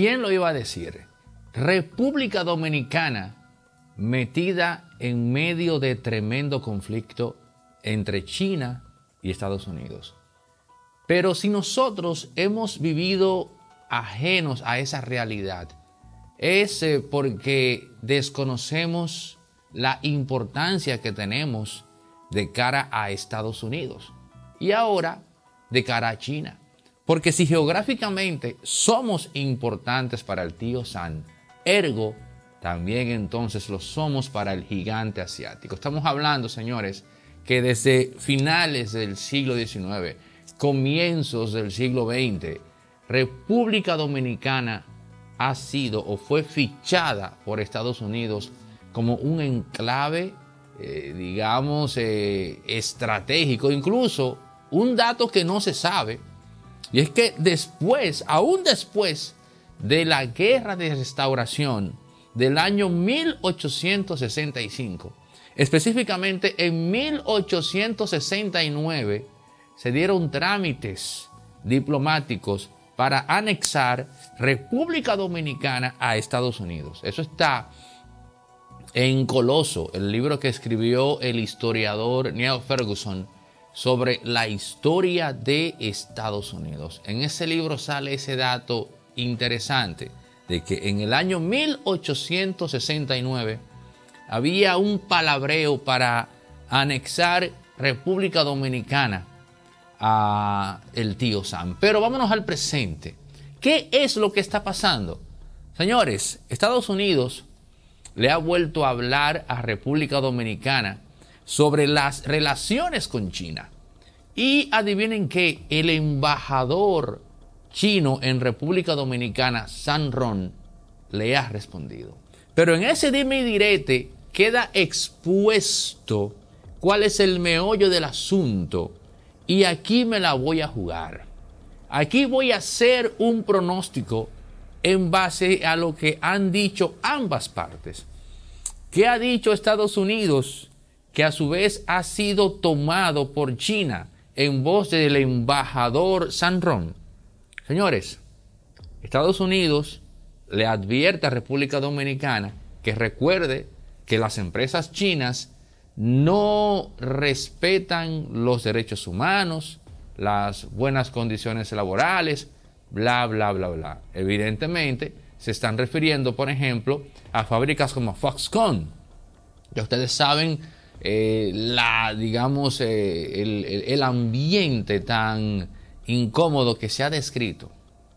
¿Quién lo iba a decir? República Dominicana metida en medio de tremendo conflicto entre China y Estados Unidos. Pero si nosotros hemos vivido ajenos a esa realidad, es eh, porque desconocemos la importancia que tenemos de cara a Estados Unidos y ahora de cara a China. Porque si geográficamente somos importantes para el tío San, ergo, también entonces lo somos para el gigante asiático. Estamos hablando, señores, que desde finales del siglo XIX, comienzos del siglo XX, República Dominicana ha sido o fue fichada por Estados Unidos como un enclave, eh, digamos, eh, estratégico. Incluso un dato que no se sabe y es que después, aún después de la guerra de restauración del año 1865, específicamente en 1869, se dieron trámites diplomáticos para anexar República Dominicana a Estados Unidos. Eso está en Coloso, el libro que escribió el historiador Neo Ferguson sobre la historia de Estados Unidos. En ese libro sale ese dato interesante de que en el año 1869 había un palabreo para anexar República Dominicana a el tío Sam. Pero vámonos al presente. ¿Qué es lo que está pasando? Señores, Estados Unidos le ha vuelto a hablar a República Dominicana sobre las relaciones con China. Y adivinen que el embajador chino en República Dominicana, San Ron, le ha respondido. Pero en ese dime y direte queda expuesto cuál es el meollo del asunto. Y aquí me la voy a jugar. Aquí voy a hacer un pronóstico en base a lo que han dicho ambas partes. ¿Qué ha dicho Estados Unidos que a su vez ha sido tomado por China en voz del embajador San Ron. Señores, Estados Unidos le advierte a República Dominicana que recuerde que las empresas chinas no respetan los derechos humanos, las buenas condiciones laborales, bla, bla, bla, bla. Evidentemente, se están refiriendo, por ejemplo, a fábricas como Foxconn. Ya ustedes saben eh, la, digamos, eh, el, el, ambiente tan incómodo que se ha descrito,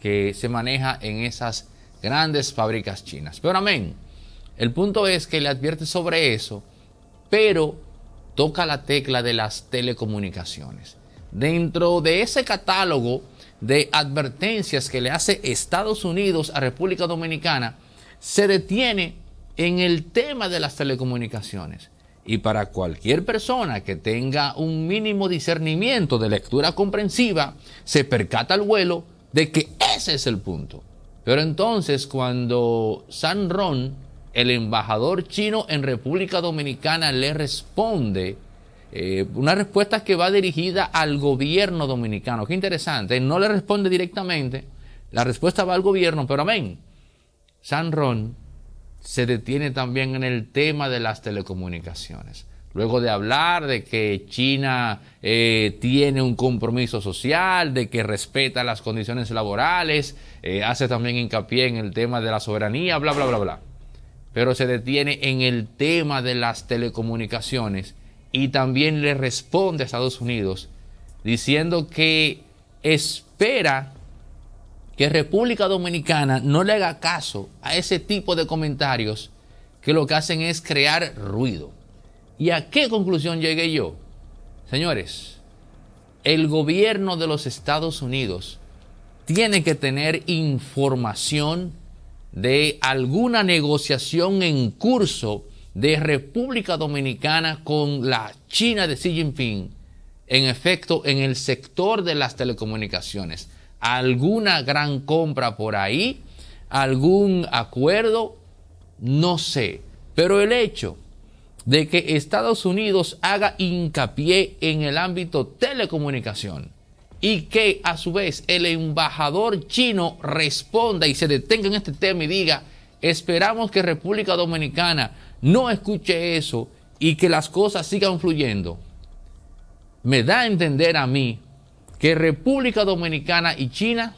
que se maneja en esas grandes fábricas chinas. Pero amén, el punto es que le advierte sobre eso, pero toca la tecla de las telecomunicaciones. Dentro de ese catálogo de advertencias que le hace Estados Unidos a República Dominicana, se detiene en el tema de las telecomunicaciones y para cualquier persona que tenga un mínimo discernimiento de lectura comprensiva, se percata al vuelo de que ese es el punto. Pero entonces cuando San Ron, el embajador chino en República Dominicana, le responde, eh, una respuesta que va dirigida al gobierno dominicano, qué interesante, no le responde directamente, la respuesta va al gobierno, pero amén. San Ron se detiene también en el tema de las telecomunicaciones. Luego de hablar de que China eh, tiene un compromiso social, de que respeta las condiciones laborales, eh, hace también hincapié en el tema de la soberanía, bla, bla, bla, bla. Pero se detiene en el tema de las telecomunicaciones y también le responde a Estados Unidos diciendo que espera que República Dominicana no le haga caso a ese tipo de comentarios que lo que hacen es crear ruido. ¿Y a qué conclusión llegué yo? Señores, el gobierno de los Estados Unidos tiene que tener información de alguna negociación en curso de República Dominicana con la China de Xi Jinping, en efecto, en el sector de las telecomunicaciones alguna gran compra por ahí, algún acuerdo, no sé. Pero el hecho de que Estados Unidos haga hincapié en el ámbito telecomunicación y que a su vez el embajador chino responda y se detenga en este tema y diga, esperamos que República Dominicana no escuche eso y que las cosas sigan fluyendo, me da a entender a mí que República Dominicana y China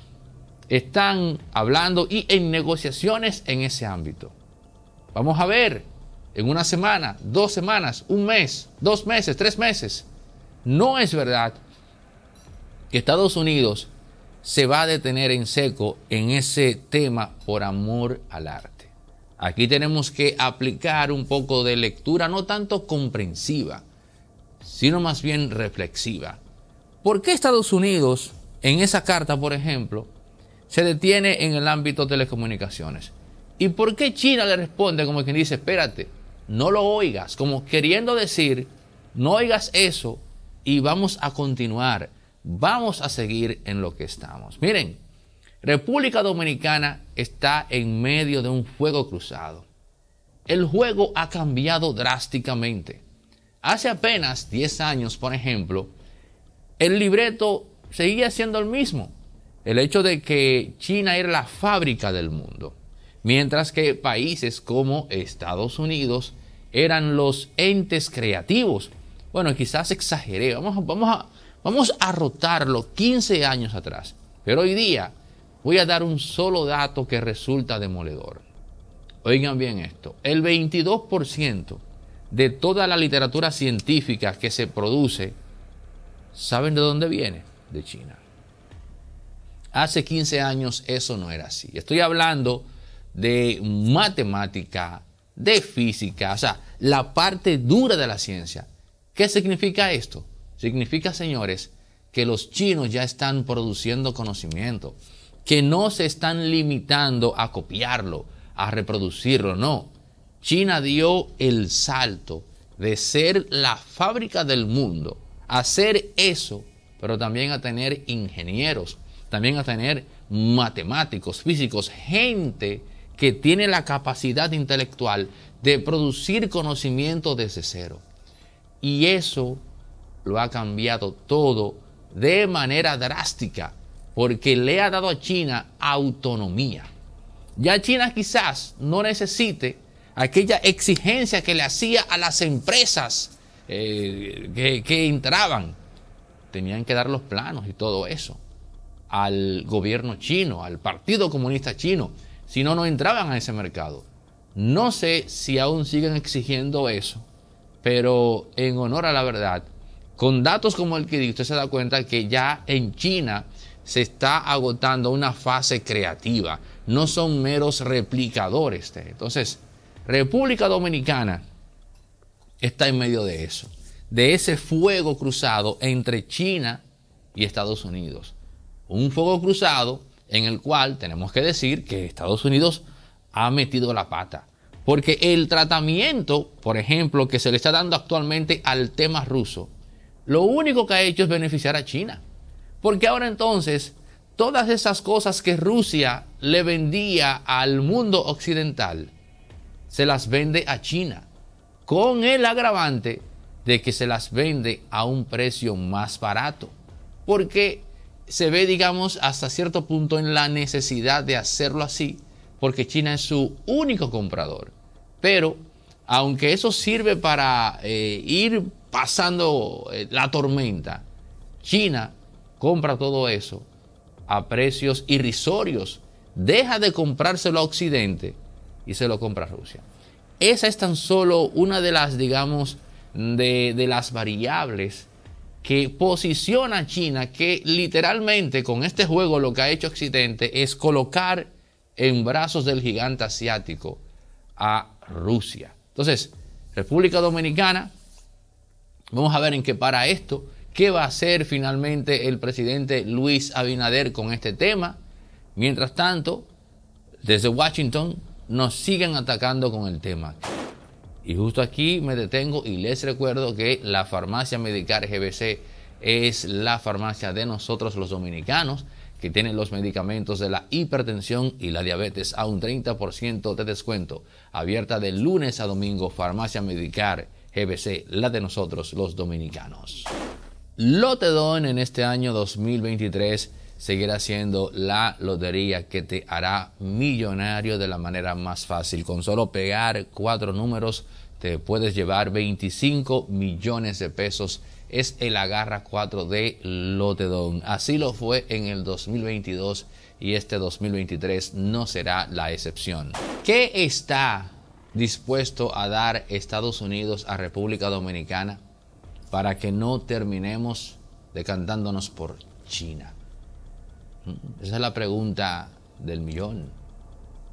están hablando y en negociaciones en ese ámbito. Vamos a ver en una semana, dos semanas, un mes, dos meses, tres meses. No es verdad que Estados Unidos se va a detener en seco en ese tema por amor al arte. Aquí tenemos que aplicar un poco de lectura, no tanto comprensiva, sino más bien reflexiva ¿Por qué Estados Unidos, en esa carta, por ejemplo, se detiene en el ámbito de telecomunicaciones? ¿Y por qué China le responde como quien dice, espérate, no lo oigas? Como queriendo decir, no oigas eso y vamos a continuar, vamos a seguir en lo que estamos. Miren, República Dominicana está en medio de un fuego cruzado. El juego ha cambiado drásticamente. Hace apenas 10 años, por ejemplo, el libreto seguía siendo el mismo. El hecho de que China era la fábrica del mundo, mientras que países como Estados Unidos eran los entes creativos. Bueno, quizás exageré, vamos, vamos, a, vamos a rotarlo 15 años atrás, pero hoy día voy a dar un solo dato que resulta demoledor. Oigan bien esto, el 22% de toda la literatura científica que se produce ¿Saben de dónde viene? De China. Hace 15 años eso no era así. Estoy hablando de matemática, de física, o sea, la parte dura de la ciencia. ¿Qué significa esto? Significa, señores, que los chinos ya están produciendo conocimiento, que no se están limitando a copiarlo, a reproducirlo, no. China dio el salto de ser la fábrica del mundo hacer eso, pero también a tener ingenieros, también a tener matemáticos, físicos, gente que tiene la capacidad intelectual de producir conocimiento desde cero. Y eso lo ha cambiado todo de manera drástica, porque le ha dado a China autonomía. Ya China quizás no necesite aquella exigencia que le hacía a las empresas eh, que, entraban. Tenían que dar los planos y todo eso al gobierno chino, al Partido Comunista Chino, si no, no entraban a ese mercado. No sé si aún siguen exigiendo eso, pero en honor a la verdad, con datos como el que di, usted se da cuenta que ya en China se está agotando una fase creativa, no son meros replicadores. Entonces, República Dominicana está en medio de eso, de ese fuego cruzado entre China y Estados Unidos. Un fuego cruzado en el cual tenemos que decir que Estados Unidos ha metido la pata. Porque el tratamiento, por ejemplo, que se le está dando actualmente al tema ruso, lo único que ha hecho es beneficiar a China. Porque ahora entonces, todas esas cosas que Rusia le vendía al mundo occidental, se las vende a China con el agravante de que se las vende a un precio más barato. Porque se ve, digamos, hasta cierto punto en la necesidad de hacerlo así, porque China es su único comprador. Pero, aunque eso sirve para eh, ir pasando eh, la tormenta, China compra todo eso a precios irrisorios. Deja de comprárselo a Occidente y se lo compra a Rusia. Esa es tan solo una de las, digamos, de, las variables que posiciona China, que literalmente con este juego lo que ha hecho Occidente es colocar en brazos del gigante asiático a Rusia. Entonces, República Dominicana, vamos a ver en qué para esto, qué va a hacer finalmente el presidente Luis Abinader con este tema. Mientras tanto, desde Washington, nos siguen atacando con el tema. Y justo aquí me detengo y les recuerdo que la farmacia Medicar GBC es la farmacia de nosotros los dominicanos que tiene los medicamentos de la hipertensión y la diabetes a un 30% de descuento. Abierta de lunes a domingo, Farmacia Medicar GBC, la de nosotros los dominicanos. Lotedon en este año 2023 seguirá siendo la lotería que te hará millonario de la manera más fácil. Con solo pegar cuatro números te puedes llevar 25 millones de pesos. Es el agarra 4 de Lotedón. Así lo fue en el 2022 y este 2023 no será la excepción. ¿Qué está dispuesto a dar Estados Unidos a República Dominicana para que no terminemos decantándonos por China? Esa es la pregunta del millón.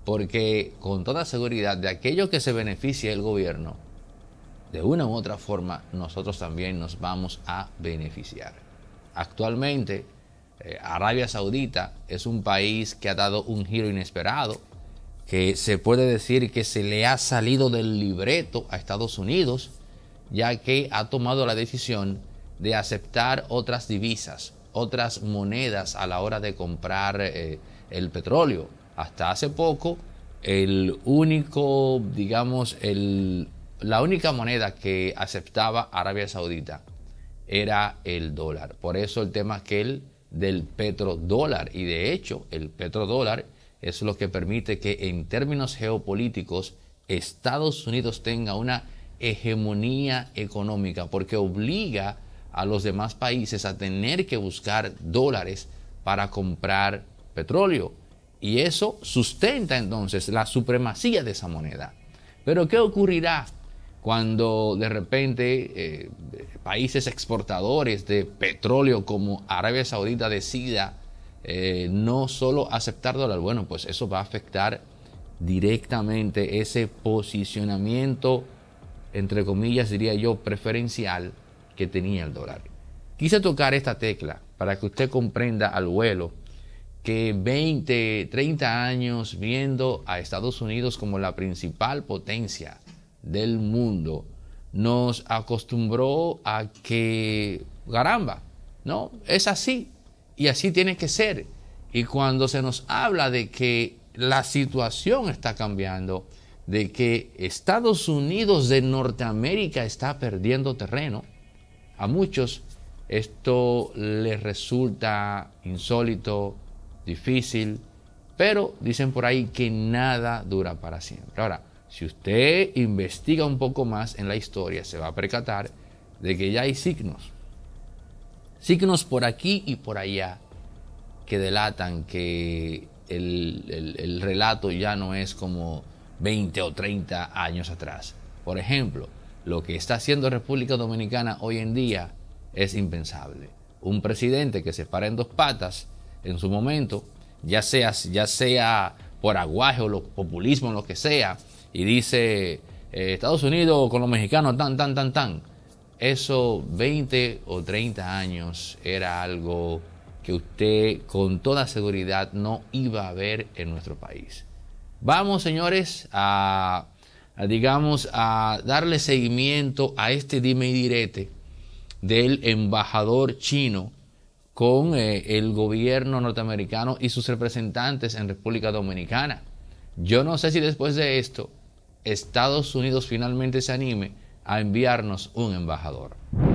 Porque con toda seguridad, de aquello que se beneficia el gobierno, de una u otra forma, nosotros también nos vamos a beneficiar. Actualmente, eh, Arabia Saudita es un país que ha dado un giro inesperado, que se puede decir que se le ha salido del libreto a Estados Unidos, ya que ha tomado la decisión de aceptar otras divisas, otras monedas a la hora de comprar eh, el petróleo. Hasta hace poco, el único, digamos, la única moneda que aceptaba Arabia Saudita era el dólar. Por eso el tema el del petrodólar. Y de hecho, el petrodólar es lo que permite que en términos geopolíticos Estados Unidos tenga una hegemonía económica, porque obliga a los demás países a tener que buscar dólares para comprar petróleo. Y eso sustenta entonces la supremacía de esa moneda. Pero ¿qué ocurrirá cuando de repente eh, países exportadores de petróleo como Arabia Saudita decida eh, no solo aceptar dólar? Bueno, pues eso va a afectar directamente ese posicionamiento, entre comillas diría yo, preferencial que tenía el dólar. Quise tocar esta tecla para que usted comprenda al vuelo que 20, 30 años viendo a Estados Unidos como la principal potencia del mundo nos acostumbró a que, garamba, ¿no? Es así y así tiene que ser. Y cuando se nos habla de que la situación está cambiando, de que Estados Unidos de Norteamérica está perdiendo terreno, a muchos esto les resulta insólito, difícil, pero dicen por ahí que nada dura para siempre. Ahora, si usted investiga un poco más en la historia, se va a percatar de que ya hay signos. Signos por aquí y por allá que delatan que el, relato ya no es como 20 o 30 años atrás. Por ejemplo, lo que está haciendo República Dominicana hoy en día es impensable. Un presidente que se para en dos patas en su momento, ya sea, ya sea por aguaje o lo, populismo, lo que sea, y dice eh, Estados Unidos con los mexicanos, tan, tan, tan, tan. Eso 20 o 30 años era algo que usted con toda seguridad no iba a ver en nuestro país. Vamos, señores, a digamos, a darle seguimiento a este dime y direte del embajador chino con eh, el gobierno norteamericano y sus representantes en República Dominicana. Yo no sé si después de esto Estados Unidos finalmente se anime a enviarnos un embajador.